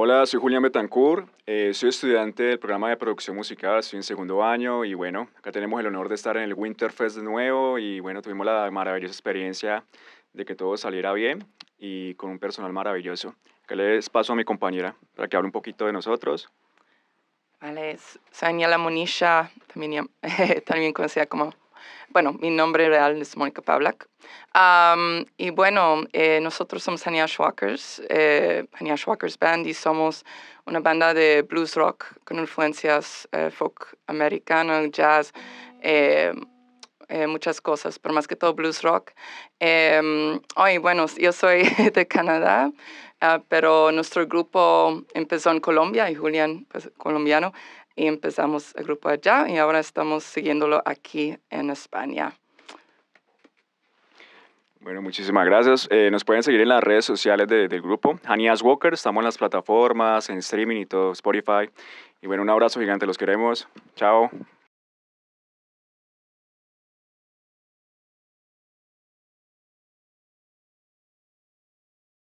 Hola, soy Julián Betancourt, eh, soy estudiante del programa de producción musical, estoy en segundo año y bueno, acá tenemos el honor de estar en el Winterfest de nuevo y bueno, tuvimos la maravillosa experiencia de que todo saliera bien y con un personal maravilloso. Acá les paso a mi compañera para que hable un poquito de nosotros. Vale, soy Daniela también, también conocida como bueno, mi nombre real es Mónica Pavlak. y bueno, eh, nosotros somos Haniash Walkers, eh, Walkers Band, y somos una banda de blues rock con influencias eh, folk americano, jazz, eh, muchas cosas, pero más que todo blues rock. hoy, em, bueno, yo soy de Canadá, Ah, pero nuestro grupo empezó en Colombia y Julián es pues, colombiano y empezamos el grupo allá y ahora estamos siguiéndolo aquí en España. Bueno, muchísimas gracias. Eh, nos pueden seguir en las redes sociales del grupo. Hanias Walker, estamos en las plataformas, en streaming y todo, Spotify. Y bueno, un abrazo gigante, los queremos. Chao.